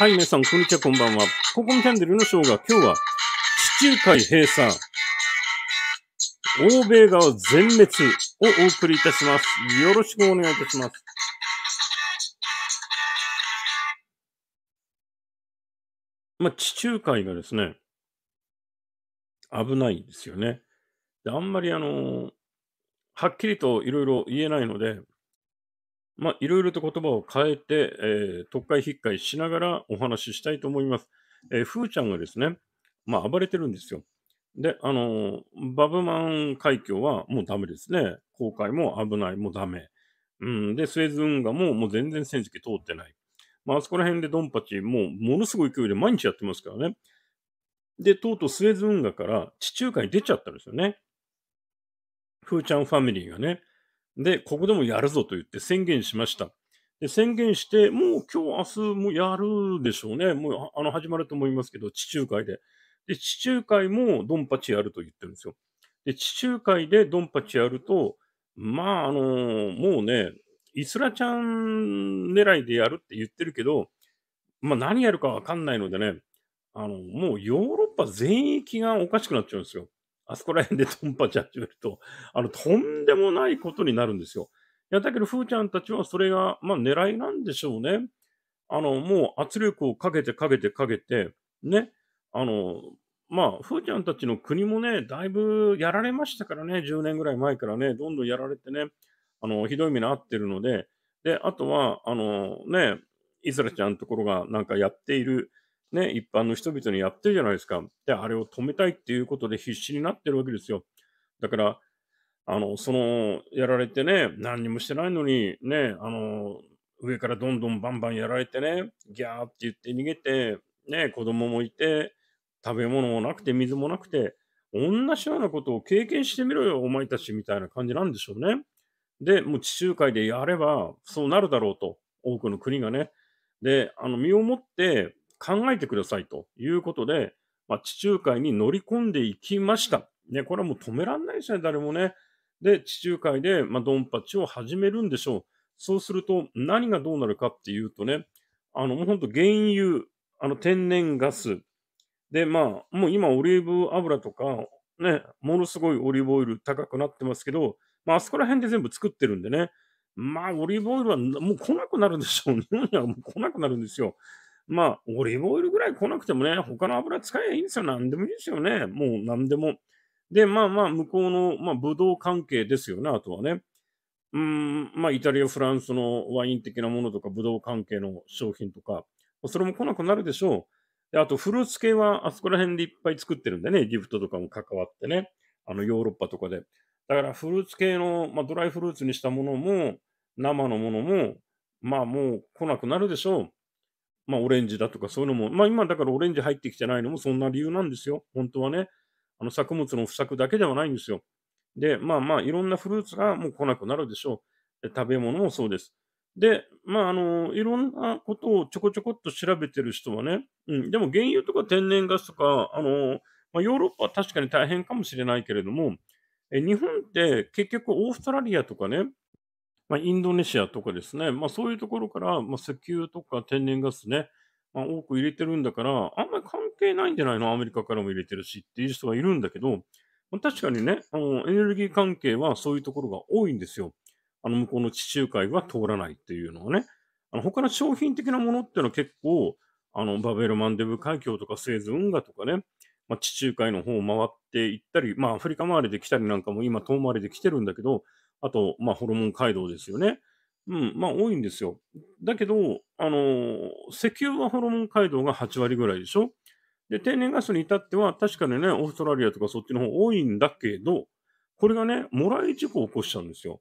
はい、皆さん、こんにちは、こんばんは。ココミチャンネルのショーが今日は、地中海閉鎖、欧米側全滅をお送りいたします。よろしくお願いいたします。まあ、地中海がですね、危ないんですよね。であんまりあの、はっきりといろいろ言えないので、まあ、いろいろと言葉を変えて、えー、特会引っかいしながらお話ししたいと思います。えー、ふーちゃんがですね、まあ、暴れてるんですよ。で、あのー、バブマン海峡はもうダメですね。航海も危ない、もうダメ。うん、で、スエズ運河ももう全然戦績通ってない。まあ、あそこら辺でドンパチ、もうものすごい勢いで毎日やってますからね。で、とうとうスエズ運河から地中海に出ちゃったんですよね。ふーちゃんファミリーがね。で、ここでもやるぞと言って宣言しました。で宣言して、もう今日、明日もやるでしょうね。もうあの始まると思いますけど、地中海で。で、地中海もドンパチやると言ってるんですよ。で、地中海でドンパチやると、まあ、あのー、もうね、イスラちゃん狙いでやるって言ってるけど、まあ何やるかわかんないのでね、あの、もうヨーロッパ全域がおかしくなっちゃうんですよ。あそこら辺でトンパチ始めると、あの、とんでもないことになるんですよ。いや、だけど、ふーちゃんたちはそれが、まあ、狙いなんでしょうね。あの、もう圧力をかけてかけてかけて、ね、あの、まあ、ふーちゃんたちの国もね、だいぶやられましたからね、10年ぐらい前からね、どんどんやられてね、あの、ひどい目に遭ってるので、で、あとは、あの、ね、イスラちゃんのところがなんかやっている、ね、一般の人々にやってるじゃないですか。で、あれを止めたいっていうことで必死になってるわけですよ。だから、あの、その、やられてね、何にもしてないのに、ね、あの、上からどんどんバンバンやられてね、ギャーって言って逃げて、ね、子供もいて、食べ物もなくて、水もなくて、同じようなことを経験してみろよ、お前たちみたいな感じなんでしょうね。で、もう地中海でやれば、そうなるだろうと、多くの国がね。で、あの、身をもって、考えてくださいということで、まあ、地中海に乗り込んでいきました。ね、これはもう止めらんないですね、誰もね。で、地中海で、まあ、ドンパチを始めるんでしょう。そうすると、何がどうなるかっていうとね、あの、もう本当原油、あの、天然ガス。で、まあ、もう今オリーブ油とか、ね、ものすごいオリーブオイル高くなってますけど、まあ、あそこら辺で全部作ってるんでね、まあ、オリーブオイルはもう来なくなるでしょう。日本にはもう来なくなるんですよ。まあ、オリーブオイルぐらい来なくてもね、他の油使えばいいんですよ。何でもいいですよね。もう何でも。で、まあまあ、向こうの、まあ、ブドウ関係ですよね、あとはね。うん、まあ、イタリア、フランスのワイン的なものとか、ブドウ関係の商品とか、それも来なくなるでしょう。で、あと、フルーツ系は、あそこら辺でいっぱい作ってるんでね、ギフトとかも関わってね、あの、ヨーロッパとかで。だから、フルーツ系の、まあ、ドライフルーツにしたものも、生のものも、まあ、もう来なくなるでしょう。まあ、オレンジだとかそういうのも、まあ、今だからオレンジ入ってきてないのもそんな理由なんですよ。本当はね。あの、作物の不作だけではないんですよ。で、まあまあ、いろんなフルーツがもう来なくなるでしょう。食べ物もそうです。で、まあ、あの、いろんなことをちょこちょこっと調べてる人はね、うん、でも原油とか天然ガスとか、あの、まあ、ヨーロッパは確かに大変かもしれないけれども、え日本って結局オーストラリアとかね、まあ、インドネシアとかですね、まあ、そういうところから、まあ、石油とか天然ガスね、まあ、多く入れてるんだから、あんまり関係ないんじゃないのアメリカからも入れてるしっていう人がいるんだけど、まあ、確かにね、あのエネルギー関係はそういうところが多いんですよ。あの向こうの地中海は通らないっていうのはね。あの他の商品的なものっていうのは結構、あのバベルマンデブ海峡とかスエズ運河とかね、まあ、地中海の方を回っていったり、まあ、アフリカ周りで来たりなんかも今遠回りで来てるんだけど、あと、まあ、ホルモン街道ですよね。うん、まあ、多いんですよ。だけど、あのー、石油はホルモン街道が8割ぐらいでしょで、天然ガスに至っては、確かにね、オーストラリアとかそっちの方多いんだけど、これがね、もらい事故を起こしちゃうんですよ。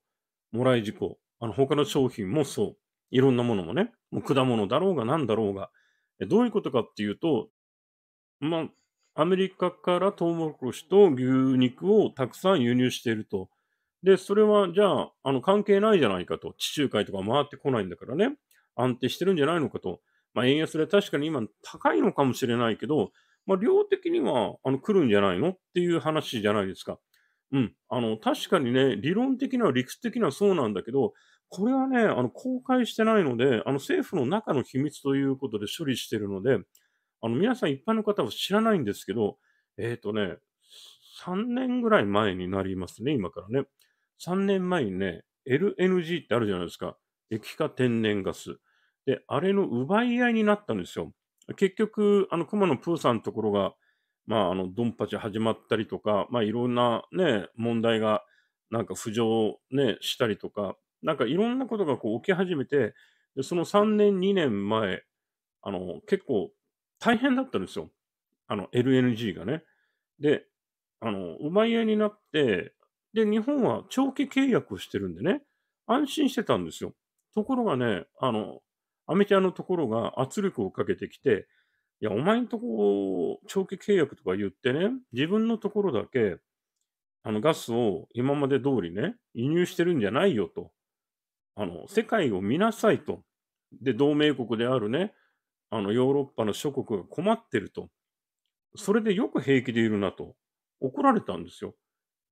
もらい事故。あの、他の商品もそう。いろんなものもね、もう果物だろうが何だろうが。どういうことかっていうと、まあ、アメリカからトウモロコシと牛肉をたくさん輸入していると。で、それは、じゃあ、あの、関係ないじゃないかと。地中海とか回ってこないんだからね。安定してるんじゃないのかと。まあ、円安で確かに今高いのかもしれないけど、まあ、量的には、あの、来るんじゃないのっていう話じゃないですか。うん。あの、確かにね、理論的な理屈的にはそうなんだけど、これはね、あの、公開してないので、あの、政府の中の秘密ということで処理してるので、あの、皆さん一般の方は知らないんですけど、えっ、ー、とね、3年ぐらい前になりますね、今からね。3年前にね、LNG ってあるじゃないですか。液化天然ガス。で、あれの奪い合いになったんですよ。結局、あの、熊野プーさんのところが、まあ、あの、ドンパチ始まったりとか、まあ、いろんなね、問題が、なんか浮上ね、したりとか、なんかいろんなことがこう起き始めて、でその3年、2年前、あの、結構大変だったんですよ。あの、LNG がね。で、あの、奪い合いになって、で、日本は長期契約をしてるんでね、安心してたんですよ。ところがね、あの、アメリカのところが圧力をかけてきて、いや、お前んとこ、長期契約とか言ってね、自分のところだけ、あの、ガスを今まで通りね、輸入してるんじゃないよと。あの、世界を見なさいと。で、同盟国であるね、あの、ヨーロッパの諸国が困ってると。それでよく平気でいるなと。怒られたんですよ。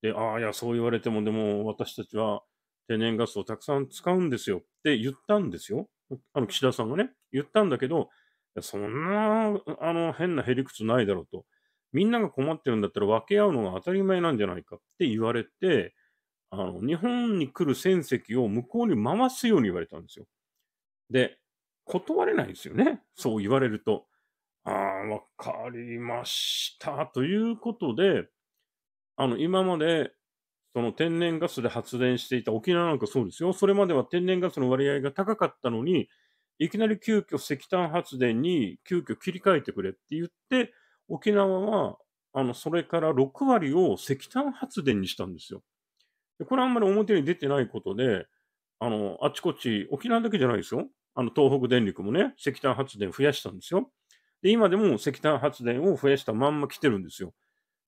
で、ああ、いや、そう言われても、でも私たちは天然ガスをたくさん使うんですよって言ったんですよ。あの、岸田さんがね、言ったんだけど、そんな、あの、変なへりくつないだろうと。みんなが困ってるんだったら分け合うのが当たり前なんじゃないかって言われて、あの、日本に来る船籍を向こうに回すように言われたんですよ。で、断れないですよね。そう言われると。ああ、わかりました。ということで、あの、今まで、その天然ガスで発電していた沖縄なんかそうですよ。それまでは天然ガスの割合が高かったのに、いきなり急遽石炭発電に急遽切り替えてくれって言って、沖縄は、あの、それから6割を石炭発電にしたんですよ。これあんまり表に出てないことで、あの、あちこち、沖縄だけじゃないですよ。あの、東北電力もね、石炭発電増やしたんですよ。で、今でも石炭発電を増やしたまんま来てるんですよ。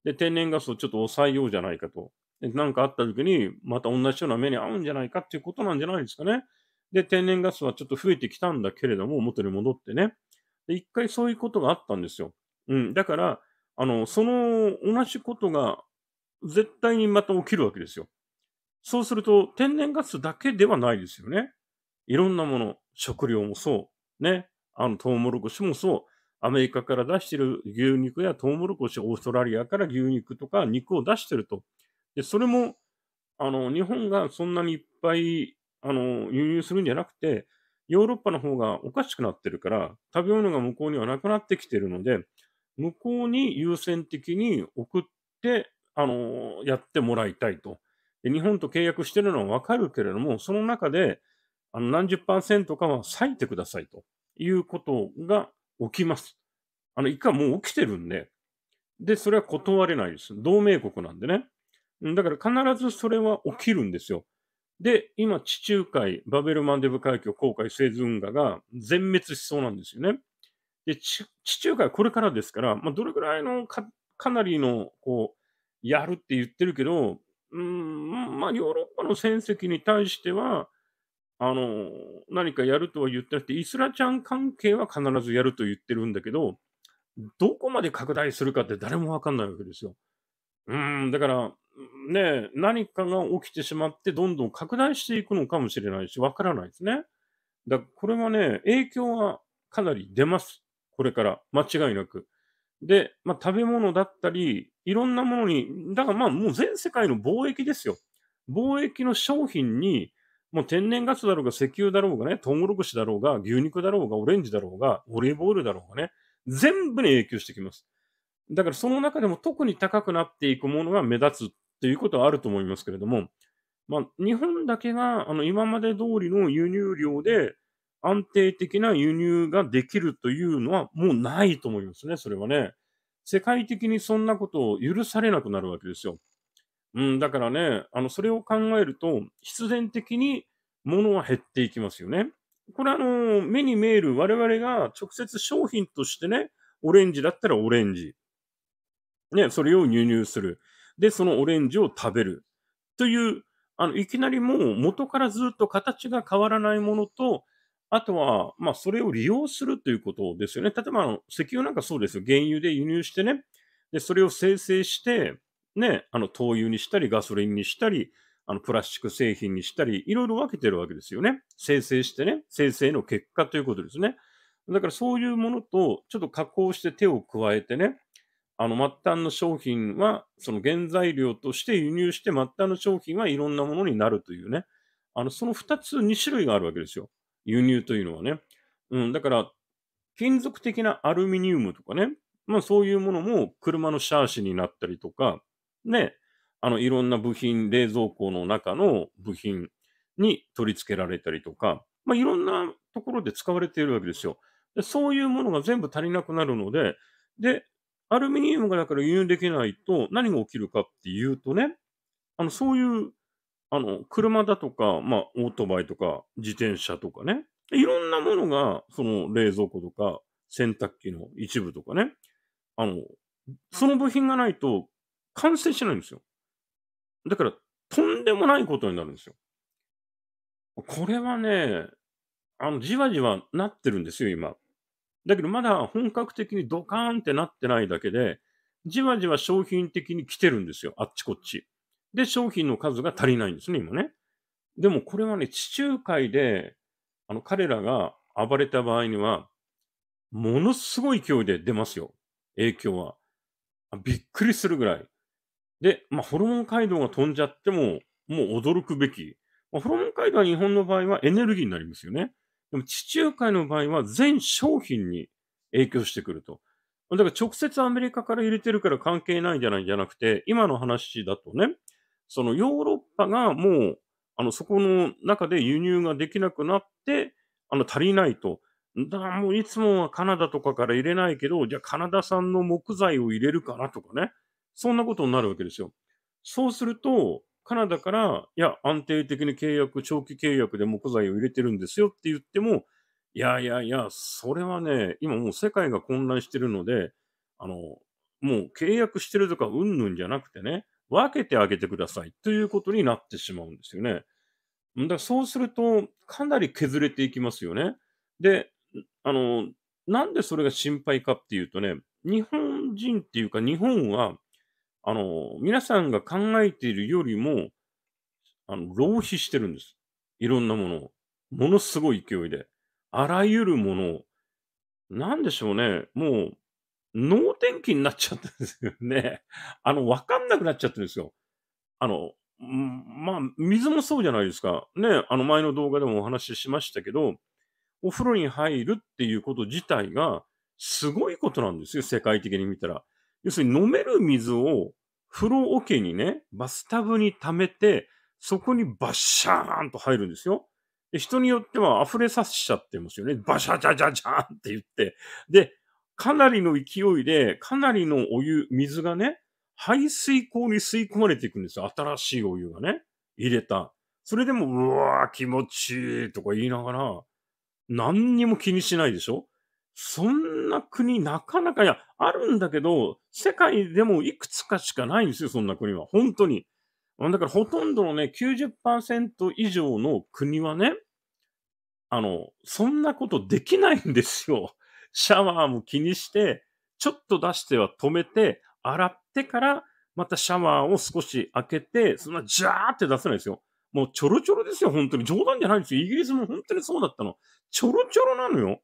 で、天然ガスをちょっと抑えようじゃないかと。で、なんかあった時に、また同じような目に遭うんじゃないかっていうことなんじゃないですかね。で、天然ガスはちょっと増えてきたんだけれども、元に戻ってね。で、一回そういうことがあったんですよ。うん。だから、あの、その同じことが絶対にまた起きるわけですよ。そうすると、天然ガスだけではないですよね。いろんなもの、食料もそう、ね、あの、トウモロコシもそう、アメリカから出している牛肉やトウモロコシ、オーストラリアから牛肉とか肉を出してると。で、それも、あの、日本がそんなにいっぱい、あの、輸入するんじゃなくて、ヨーロッパの方がおかしくなってるから、食べ物が向こうにはなくなってきてるので、向こうに優先的に送って、あの、やってもらいたいと。で日本と契約してるのはわかるけれども、その中で、あの何十パーセントかは割いてくださいということが起きます。あの、一回もう起きてるんで、で、それは断れないです。同盟国なんでね。だから必ずそれは起きるんですよ。で、今、地中海、バベルマンデブ海峡、航海、製図運河が全滅しそうなんですよね。で、地中海これからですから、まあ、どれぐらいのか、かなりの、こう、やるって言ってるけど、うん、まあ、ヨーロッパの戦績に対しては、あの、何かやるとは言ってなくて、イスラちゃん関係は必ずやると言ってるんだけど、どこまで拡大するかって誰もわかんないわけですよ。うん、だから、ね、何かが起きてしまって、どんどん拡大していくのかもしれないし、わからないですね。だこれはね、影響はかなり出ます。これから、間違いなく。で、まあ、食べ物だったり、いろんなものに、だからまあもう全世界の貿易ですよ。貿易の商品にもう天然ガスだろうが石油だろうがね、トウモロコシだろうが牛肉だろうがオレンジだろうがオリーブオイルだろうがね、全部に影響してきます。だからその中でも特に高くなっていくものが目立つということはあると思いますけれども、まあ、日本だけがあの今まで通りの輸入量で安定的な輸入ができるというのはもうないと思いますね、それはね。世界的にそんなことを許されなくなるわけですよ。うん、だからね、あの、それを考えると、必然的に物は減っていきますよね。これあの、目に見える我々が直接商品としてね、オレンジだったらオレンジ。ね、それを輸入する。で、そのオレンジを食べる。という、あの、いきなりもう元からずっと形が変わらないものと、あとは、まあ、それを利用するということですよね。例えば、あの、石油なんかそうですよ。原油で輸入してね。で、それを生成して、ね、あの灯油にしたり、ガソリンにしたり、あのプラスチック製品にしたり、いろいろ分けてるわけですよね。生成してね、生成の結果ということですね。だからそういうものとちょっと加工して手を加えてね、あの末端の商品はその原材料として輸入して末端の商品はいろんなものになるというね、あのその2つ、2種類があるわけですよ。輸入というのはね。うん、だから、金属的なアルミニウムとかね、まあそういうものも車のシャーシになったりとか、ね、あの、いろんな部品、冷蔵庫の中の部品に取り付けられたりとか、まあ、いろんなところで使われているわけですよ。でそういうものが全部足りなくなるので、で、アルミニウムがだから輸入できないと何が起きるかっていうとね、あの、そういう、あの、車だとか、まあ、オートバイとか、自転車とかね、いろんなものが、その冷蔵庫とか、洗濯機の一部とかね、あの、その部品がないと感染しないんですよ。だから、とんでもないことになるんですよ。これはね、あの、じわじわなってるんですよ、今。だけど、まだ本格的にドカーンってなってないだけで、じわじわ商品的に来てるんですよ、あっちこっち。で、商品の数が足りないんですね、今ね。でも、これはね、地中海で、あの、彼らが暴れた場合には、ものすごい勢いで出ますよ、影響は。びっくりするぐらい。で、まあ、ホルモン街道が飛んじゃっても、もう驚くべき。まあ、ホルモン街道は日本の場合はエネルギーになりますよね。でも地中海の場合は全商品に影響してくると。だから直接アメリカから入れてるから関係ないんじゃないじゃなくて、今の話だとね、そのヨーロッパがもう、あの、そこの中で輸入ができなくなって、あの、足りないと。だからもういつもはカナダとかから入れないけど、じゃあカナダ産の木材を入れるかなとかね。そんなことになるわけですよ。そうすると、カナダから、いや、安定的に契約、長期契約で木材を入れてるんですよって言っても、いやいやいや、それはね、今もう世界が混乱してるので、あの、もう契約してるとかうんぬんじゃなくてね、分けてあげてくださいということになってしまうんですよね。だからそうすると、かなり削れていきますよね。で、あの、なんでそれが心配かっていうとね、日本人っていうか日本はあの、皆さんが考えているよりも、あの、浪費してるんです。いろんなものを。ものすごい勢いで。あらゆるものを。なんでしょうね。もう、脳天気になっちゃったんですよね。あの、わかんなくなっちゃってるんですよ。あの、まあ、水もそうじゃないですか。ね、あの前の動画でもお話ししましたけど、お風呂に入るっていうこと自体がすごいことなんですよ、世界的に見たら。要するに飲める水を風呂桶にね、バスタブに溜めて、そこにバッシャーンと入るんですよ。で人によっては溢れさせちゃってますよね。バシャジャジャジャーンって言って。で、かなりの勢いで、かなりのお湯、水がね、排水口に吸い込まれていくんですよ。新しいお湯がね、入れた。それでも、うわー気持ちいいとか言いながら、何にも気にしないでしょそんな国なかなか、いや、あるんだけど、世界でもいくつかしかないんですよ、そんな国は。本当に。だからほとんどのね、90%以上の国はね、あの、そんなことできないんですよ。シャワーも気にして、ちょっと出しては止めて、洗ってから、またシャワーを少し開けて、そんなジャーって出せないですよ。もうちょろちょろですよ、本当に。冗談じゃないんですよ。イギリスも本当にそうだったの。ちょろちょろなのよ。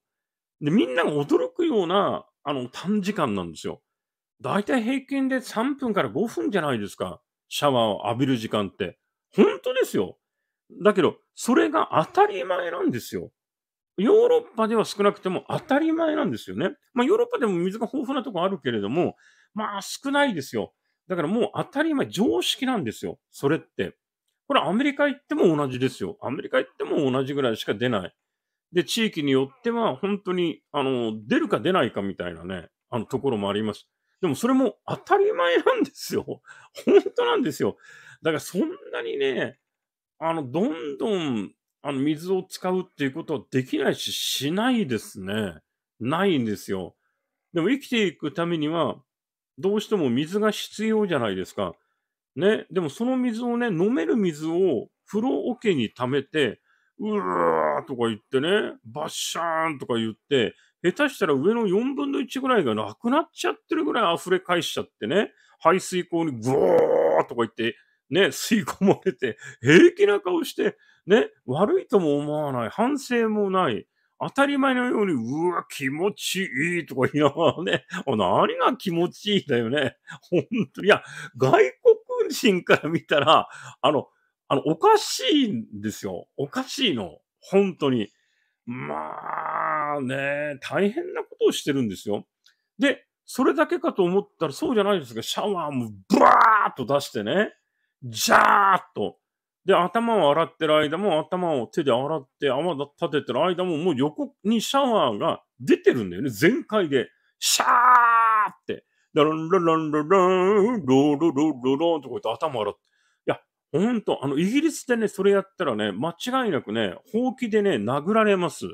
で、みんなが驚くようなあの、短時間なんですよ。だいたい平均で3分から5分じゃないですか。シャワーを浴びる時間って。本当ですよ。だけど、それが当たり前なんですよ。ヨーロッパでは少なくても当たり前なんですよね。まあ、ヨーロッパでも水が豊富なとこあるけれども、まあ、少ないですよ。だからもう当たり前、常識なんですよ。それって。これアメリカ行っても同じですよ。アメリカ行っても同じぐらいしか出ない。で、地域によっては、本当に、あの、出るか出ないかみたいなね、あの、ところもあります。でも、それも当たり前なんですよ。本当なんですよ。だから、そんなにね、あの、どんどん、あの、水を使うっていうことはできないし、しないですね。ないんですよ。でも、生きていくためには、どうしても水が必要じゃないですか。ね。でも、その水をね、飲める水を風呂桶に溜めて、うわーとか言ってね、バッシャーンとか言って、下手したら上の4分の1ぐらいがなくなっちゃってるぐらい溢れ返しちゃってね、排水口にグーとか言って、ね、吸い込まれて、平気な顔して、ね、悪いとも思わない、反省もない、当たり前のように、うわ、気持ちいいとか言いながらね、何が気持ちいいだよね。本当に、いや、外国人から見たら、あの、あの、おかしいんですよ。おかしいの。本当に。まあね、大変なことをしてるんですよ。で、それだけかと思ったらそうじゃないですが、シャワーもブーっと出してね、ジャーっと。で、頭を洗ってる間も、頭を手で洗って、泡立ててる間も、もう横にシャワーが出てるんだよね。全開で。シャーって。ロンロンロンロンロン、ロロロロロンとこうやって頭洗って。ほんと、あの、イギリスでね、それやったらね、間違いなくね、ほうきでね、殴られます。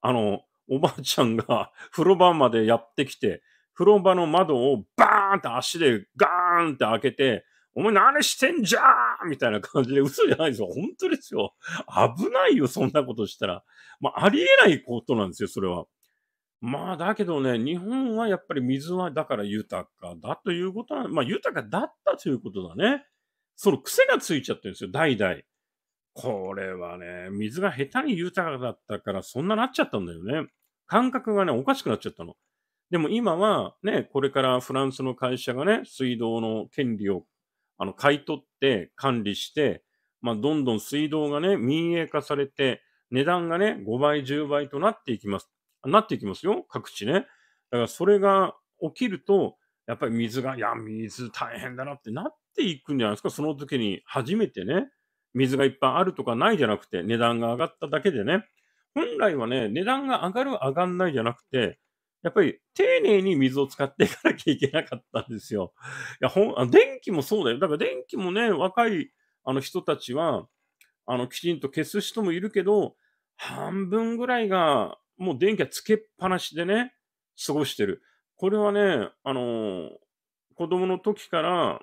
あの、おばあちゃんが 風呂場までやってきて、風呂場の窓をバーンって足でガーンって開けて、お前何してんじゃーみたいな感じで、嘘じゃないですよ。本当ですよ。危ないよ、そんなことしたら。まあ、ありえないことなんですよ、それは。まあ、だけどね、日本はやっぱり水はだから豊かだということは、まあ、豊かだったということだね。その癖がついちゃってるんですよ、代々。これはね、水が下手に豊かだったから、そんななっちゃったんだよね。感覚がね、おかしくなっちゃったの。でも今は、ね、これからフランスの会社がね、水道の権利をあの買い取って管理して、まあ、どんどん水道がね、民営化されて、値段がね、5倍、10倍となっていきます。なっていきますよ、各地ね。だからそれが起きると、やっぱり水が、いや、水大変だなってなっっていくんじゃないですか、その時に初めてね、水がいっぱいあるとかないじゃなくて、値段が上がっただけでね、本来はね、値段が上がる、上がんないじゃなくて、やっぱり丁寧に水を使っていかなきゃいけなかったんですよ。いや、ほん、あ電気もそうだよ。だから電気もね、若いあの人たちは、あの、きちんと消す人もいるけど、半分ぐらいが、もう電気はつけっぱなしでね、過ごしてる。これはね、あのー、子供の時から、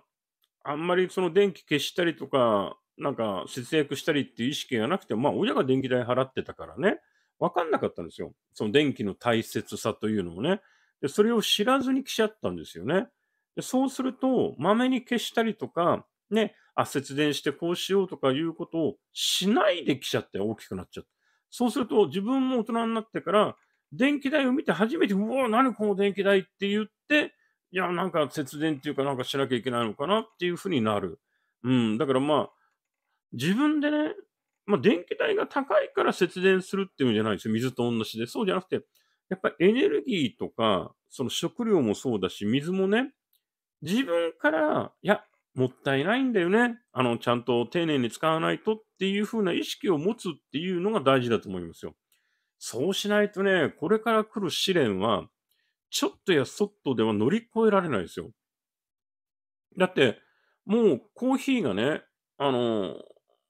あんまりその電気消したりとか、なんか節約したりっていう意識がなくて、まあ親が電気代払ってたからね、わかんなかったんですよ。その電気の大切さというのをね。で、それを知らずに来ちゃったんですよね。でそうすると、まめに消したりとか、ね、あ、節電してこうしようとかいうことをしないで来ちゃって大きくなっちゃった。そうすると、自分も大人になってから、電気代を見て初めて、うお、何この電気代って言って、いや、なんか節電っていうかなんかしなきゃいけないのかなっていうふうになる。うん。だからまあ、自分でね、まあ、電気代が高いから節電するっていうんじゃないですよ。水と同じで。そうじゃなくて、やっぱエネルギーとか、その食料もそうだし、水もね、自分から、いや、もったいないんだよね。あの、ちゃんと丁寧に使わないとっていうふうな意識を持つっていうのが大事だと思いますよ。そうしないとね、これから来る試練は、ちょっとやそっとでは乗り越えられないですよ。だって、もうコーヒーがね、あの、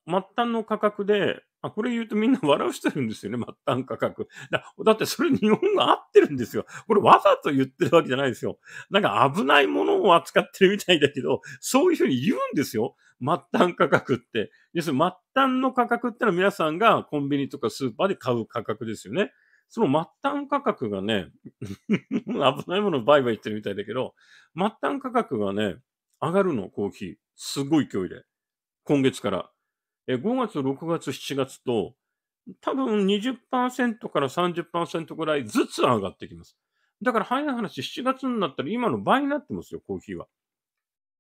末端の価格で、あ、これ言うとみんな笑う人いるんですよね、末端価格。だだってそれ日本が合ってるんですよ。これわざと言ってるわけじゃないですよ。なんか危ないものを扱ってるみたいだけど、そういうふうに言うんですよ。末端価格って。要するに末端の価格ってのは皆さんがコンビニとかスーパーで買う価格ですよね。その末端価格がね 危ないもの売買してるみたいだけど、末端価格がね、上がるの、コーヒー。すごい勢いで。今月から。え5月、6月、7月と、多分20%から30%ぐらいずつ上がってきます。だから早い話、7月になったら今の倍になってますよ、コーヒーは。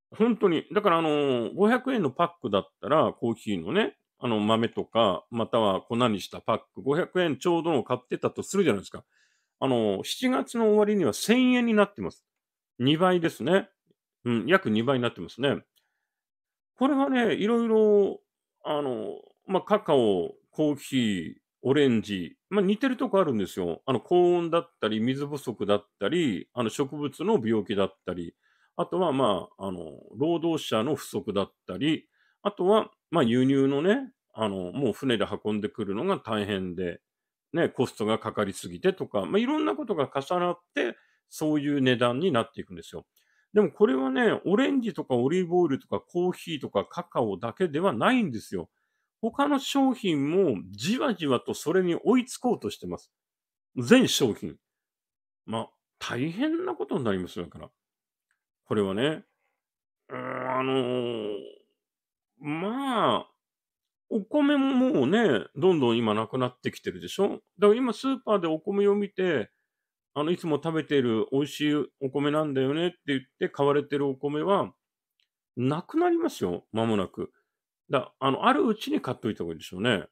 本当に。だから、あのー、500円のパックだったら、コーヒーのね、あの豆とか、または粉にしたパック、500円ちょうどのを買ってたとするじゃないですか。あの、7月の終わりには1000円になってます。2倍ですね。うん、約2倍になってますね。これはね、いろいろ、あの、まあ、カカオ、コーヒー、オレンジ、まあ、似てるとこあるんですよ。あの、高温だったり、水不足だったり、あの、植物の病気だったり、あとは、まあ、あの、労働者の不足だったり、あとは、まあ、輸入のね、あの、もう船で運んでくるのが大変で、ね、コストがかかりすぎてとか、まあ、いろんなことが重なって、そういう値段になっていくんですよ。でもこれはね、オレンジとかオリーブオイルとかコーヒーとかカカオだけではないんですよ。他の商品もじわじわとそれに追いつこうとしてます。全商品。まあ、大変なことになりますだから。これはね、うん、あのーまあ、お米ももうね、どんどん今なくなってきてるでしょだから今スーパーでお米を見て、あの、いつも食べてる美味しいお米なんだよねって言って買われてるお米は、なくなりますよ。間もなく。だ、あの、あるうちに買っといた方がいいでしょうね。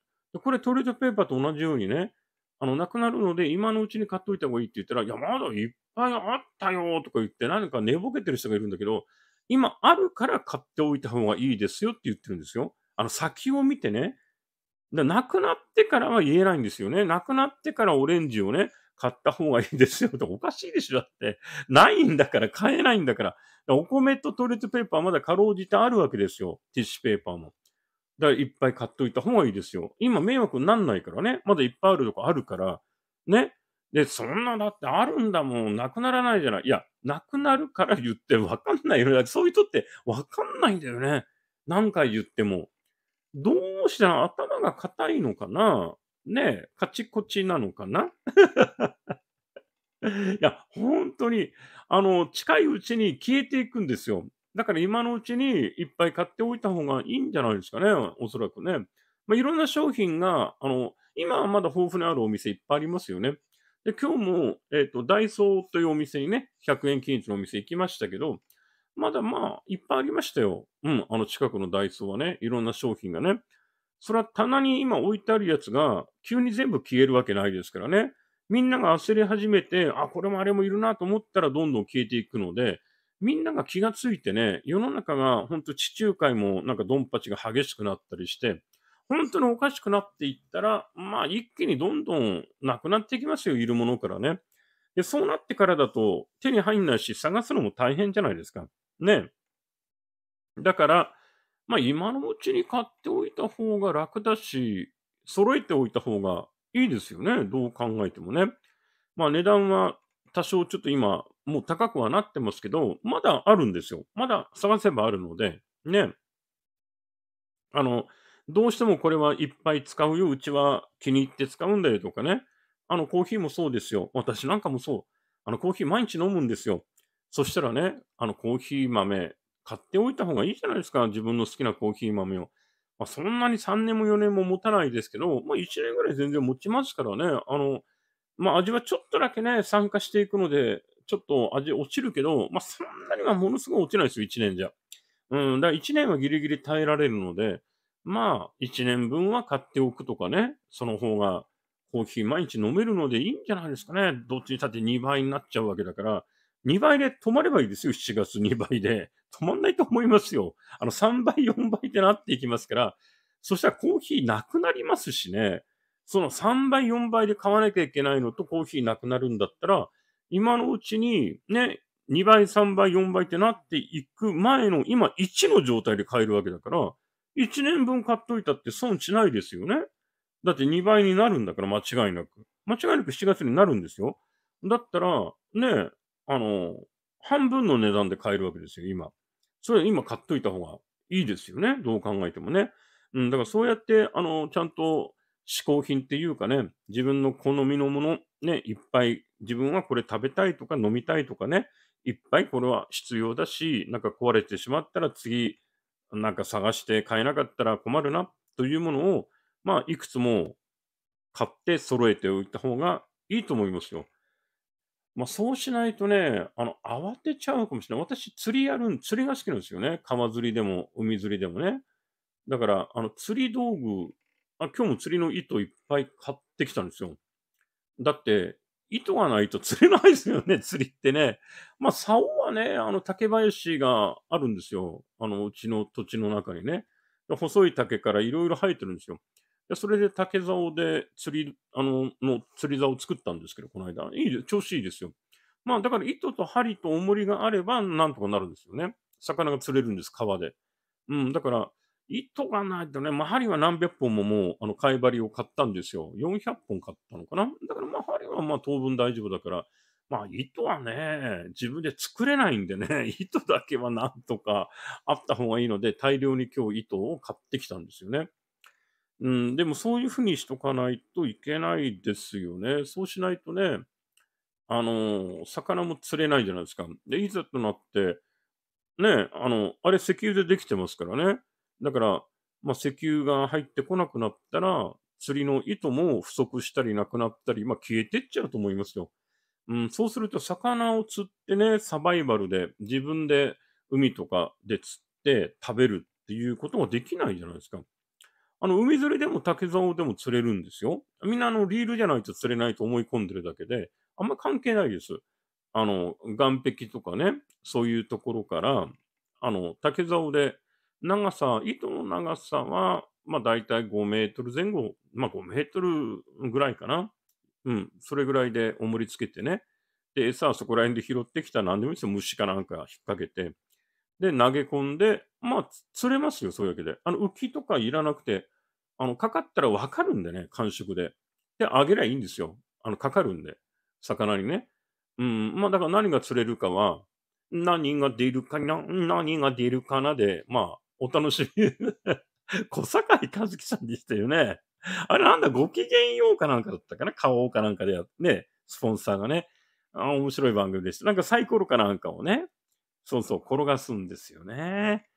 これトイレットペーパーと同じようにね、あの、なくなるので、今のうちに買っといた方がいいって言ったら、いや、まだいっぱいあったよとか言って、何か寝ぼけてる人がいるんだけど、今あるから買っておいた方がいいですよって言ってるんですよ。あの先を見てね。だなくなってからは言えないんですよね。なくなってからオレンジをね、買った方がいいですよっておかしいでしょだって。ないんだから買えないんだから。からお米とトイレットペーパーまだかろうじてあるわけですよ。ティッシュペーパーも。だからいっぱい買っといた方がいいですよ。今迷惑になんないからね。まだいっぱいあるとこあるから。ね。で、そんなだってあるんだもん、なくならないじゃない。いや、なくなるから言ってわかんないよ。そういう人ってわかんないんだよね。何回言っても。どうしたら頭が硬いのかなねえ、カチコチなのかな いや、本当に、あの、近いうちに消えていくんですよ。だから今のうちにいっぱい買っておいた方がいいんじゃないですかね、おそらくね。まあ、いろんな商品が、あの、今はまだ豊富にあるお店いっぱいありますよね。で、今日も、えっ、ー、と、ダイソーというお店にね、100円均一のお店行きましたけど、まだまあ、いっぱいありましたよ。うん、あの近くのダイソーはね、いろんな商品がね。それは棚に今置いてあるやつが、急に全部消えるわけないですからね。みんなが焦り始めて、あ、これもあれもいるなと思ったらどんどん消えていくので、みんなが気がついてね、世の中が本当地中海もなんかドンパチが激しくなったりして、本当におかしくなっていったら、まあ一気にどんどんなくなっていきますよ、いるものからね。で、そうなってからだと手に入んないし、探すのも大変じゃないですか。ね。だから、まあ今のうちに買っておいた方が楽だし、揃えておいた方がいいですよね。どう考えてもね。まあ値段は多少ちょっと今、もう高くはなってますけど、まだあるんですよ。まだ探せばあるので、ね。あの、どうしてもこれはいっぱい使うよ。うちは気に入って使うんだよとかね。あの、コーヒーもそうですよ。私なんかもそう。あの、コーヒー毎日飲むんですよ。そしたらね、あの、コーヒー豆、買っておいた方がいいじゃないですか。自分の好きなコーヒー豆を。まあ、そんなに3年も4年も持たないですけど、まあ、1年ぐらい全然持ちますからね。あの、まあ、味はちょっとだけね、酸化していくので、ちょっと味落ちるけど、まあ、そんなにはものすごい落ちないですよ、1年じゃ。うん、だから1年はギリギリ耐えられるので、まあ、1年分は買っておくとかね、その方がコーヒー毎日飲めるのでいいんじゃないですかね。どっちにたって2倍になっちゃうわけだから、2倍で止まればいいですよ、7月2倍で。止まんないと思いますよ。あの、3倍、4倍ってなっていきますから、そしたらコーヒーなくなりますしね、その3倍、4倍で買わなきゃいけないのとコーヒーなくなるんだったら、今のうちにね、2倍、3倍、4倍ってなっていく前の、今1の状態で買えるわけだから、1年分買っといたって損しないですよね。だって2倍になるんだから間違いなく。間違いなく7月になるんですよ。だったら、ね、あの、半分の値段で買えるわけですよ、今。それ今買っといた方がいいですよね。どう考えてもね。うん、だからそうやって、あの、ちゃんと嗜好品っていうかね、自分の好みのもの、ね、いっぱい、自分はこれ食べたいとか飲みたいとかね、いっぱいこれは必要だし、なんか壊れてしまったら次、なんか探して買えなかったら困るなというものを、まあ、いくつも買って揃えておいた方がいいと思いますよ。まあ、そうしないとね、あの、慌てちゃうかもしれない。私、釣りやるん、釣りが好きなんですよね。川釣りでも、海釣りでもね。だから、あの、釣り道具、あ今日も釣りの糸いっぱい買ってきたんですよ。だって、糸がないと釣れないですよね、釣りってね。まあ、竿はね、あの、竹林があるんですよ。あの、うちの土地の中にね。細い竹からいろいろ生えてるんですよ。でそれで竹竿で釣り、あの、の釣り竿を作ったんですけど、この間。いい、調子いいですよ。まあ、だから糸と針と重りがあれば、なんとかなるんですよね。魚が釣れるんです、川で。うん、だから、糸がないとね、まあ、針は何百本ももう、あの、貝針を買ったんですよ。400本買ったのかな。だから、まあ、針はまあ、当分大丈夫だから、まあ、糸はね、自分で作れないんでね、糸だけはなんとかあった方がいいので、大量に今日糸を買ってきたんですよね。うん、でもそういうふうにしとかないといけないですよね。そうしないとね、あの、魚も釣れないじゃないですか。で、いざとなって、ね、あの、あれ石油でできてますからね。だから、まあ、石油が入ってこなくなったら、釣りの糸も不足したりなくなったり、まあ、消えてっちゃうと思いますよ。うん、そうすると、魚を釣ってね、サバイバルで、自分で海とかで釣って食べるっていうことができないじゃないですか。あの、海釣りでも竹竿でも釣れるんですよ。みんなあの、リールじゃないと釣れないと思い込んでるだけで、あんま関係ないです。あの、岸壁とかね、そういうところから、あの、竹竿で長さ、糸の長さは、まあ大体5メートル前後、まあ5メートルぐらいかな。うん、それぐらいで重りつけてね。で、餌はそこら辺で拾ってきた何でもいいですよ。虫かなんか引っ掛けて。で、投げ込んで、まあ、釣れますよ、そういうわけで。あの、浮きとかいらなくて、あの、かかったらわかるんでね、感触で。で、あげりゃいいんですよ。あの、かかるんで。魚にね。うん、まあ、だから何が釣れるかは、何が出るかな、何が出るかなで、まあ、お楽しみ。小坂井和樹さんでしたよね。あれなんだ、ご機嫌ようかなんかだったかな買おうかなんかでやって、ね、スポンサーがね。あ面白い番組でした。なんかサイコロかなんかをね、そうそう、転がすんですよね。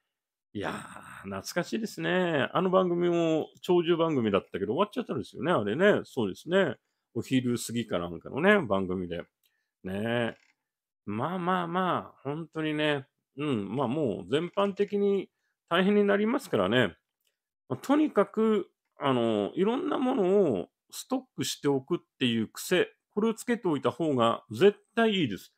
いやー、懐かしいですね。あの番組も長寿番組だったけど終わっちゃったんですよね、あれね。そうですね。お昼過ぎかなんかのね、番組で。ねまあまあまあ、本当にね、うん、まあもう全般的に大変になりますからね、まとにかく、あの、いろんなものをストックしておくっていう癖、これをつけておいた方が絶対いいです。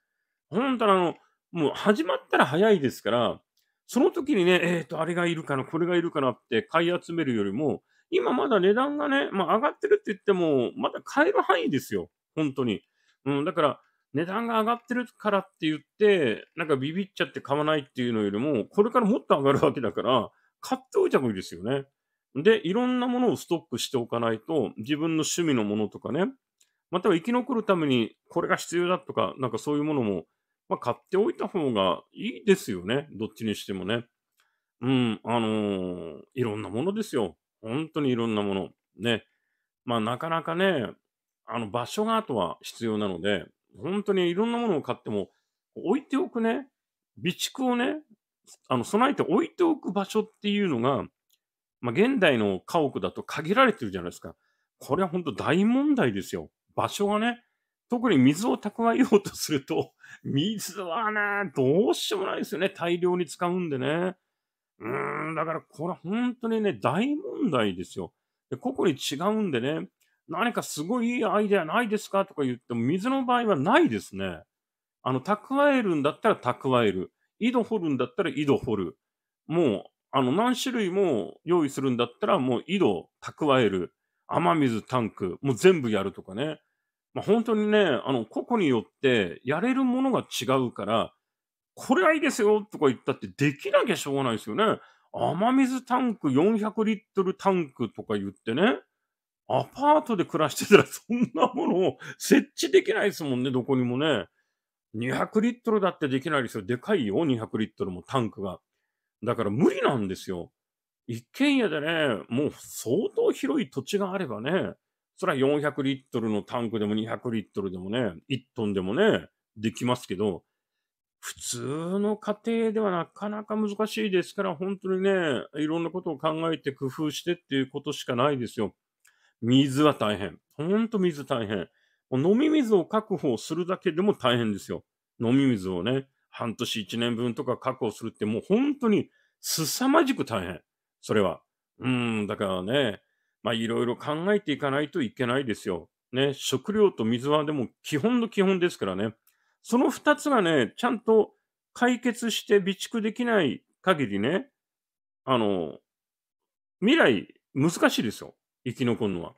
本当あの、もう始まったら早いですから、その時にね、えっ、ー、と、あれがいるかな、これがいるかなって買い集めるよりも、今まだ値段がね、まあ、上がってるって言っても、まだ買える範囲ですよ。本当に。うん、だから、値段が上がってるからって言って、なんかビビっちゃって買わないっていうのよりも、これからもっと上がるわけだから、買っておいた方がいいですよね。で、いろんなものをストックしておかないと、自分の趣味のものとかね、または生き残るためにこれが必要だとか、なんかそういうものも、まあ、買っておいた方がいいですよね。どっちにしてもね。うん、あのー、いろんなものですよ。本当にいろんなもの。ね。まあ、なかなかね、あの、場所があとは必要なので、本当にいろんなものを買っても、置いておくね、備蓄をね、あの、備えて置いておく場所っていうのが、まあ、現代の家屋だと限られてるじゃないですか。これは本当大問題ですよ。場所がね、特に水を蓄えようとすると、水はね、どうしようもないですよね。大量に使うんでね。うーん、だからこれ本当にね、大問題ですよ。で、ここに違うんでね、何かすごいいいアイデアないですかとか言っても、水の場合はないですね。あの、蓄えるんだったら蓄える。井戸掘るんだったら井戸掘る。もう、あの、何種類も用意するんだったら、もう井戸蓄える。雨水タンク、もう全部やるとかね。まあ、本当にね、あの、個々によってやれるものが違うから、これはいいですよとか言ったってできなきゃしょうがないですよね。雨水タンク400リットルタンクとか言ってね。アパートで暮らしてたらそんなものを設置できないですもんね、どこにもね。200リットルだってできないですよ。でかいよ、200リットルもタンクが。だから無理なんですよ。一軒家でね、もう相当広い土地があればね、それは400リットルのタンクでも200リットルでもね、1トンでもね、できますけど、普通の家庭ではなかなか難しいですから、本当にね、いろんなことを考えて工夫してっていうことしかないですよ。水は大変。ほんと水大変。飲み水を確保するだけでも大変ですよ。飲み水をね、半年1年分とか確保するってもう本当に凄まじく大変。それは。うん、だからね、まあいろいろ考えていかないといけないですよ。ね、食料と水はでも基本の基本ですからね。その二つがね、ちゃんと解決して備蓄できない限りね、あの、未来難しいですよ。生き残るのは。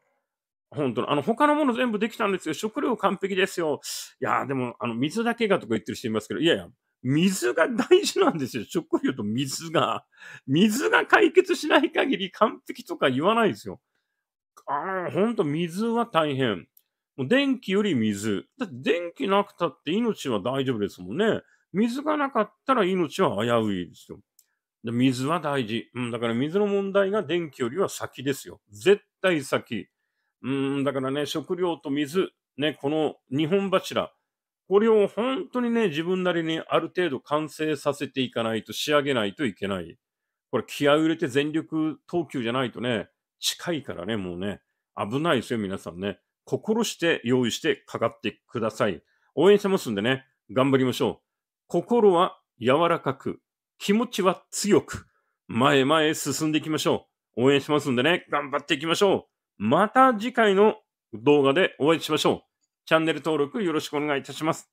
本当の。あの、他のもの全部できたんですよ。食料完璧ですよ。いやー、でも、あの、水だけがとか言ってる人いますけど、いやいや、水が大事なんですよ。食料と水が。水が解決しない限り完璧とか言わないですよ。あの、ほんと水は大変。もう電気より水。だって電気なくたって命は大丈夫ですもんね。水がなかったら命は危ういですよ。水は大事。うん、だから水の問題が電気よりは先ですよ。絶対先。うん、だからね、食料と水、ね、この2本柱。これを本当にね、自分なりにある程度完成させていかないと仕上げないといけない。これ気合を入れて全力投球じゃないとね、近いからね、もうね、危ないですよ、皆さんね。心して用意してかかってください。応援してますんでね、頑張りましょう。心は柔らかく、気持ちは強く、前へ進んでいきましょう。応援しますんでね、頑張っていきましょう。また次回の動画でお会いしましょう。チャンネル登録よろしくお願いいたします。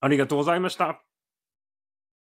ありがとうございました。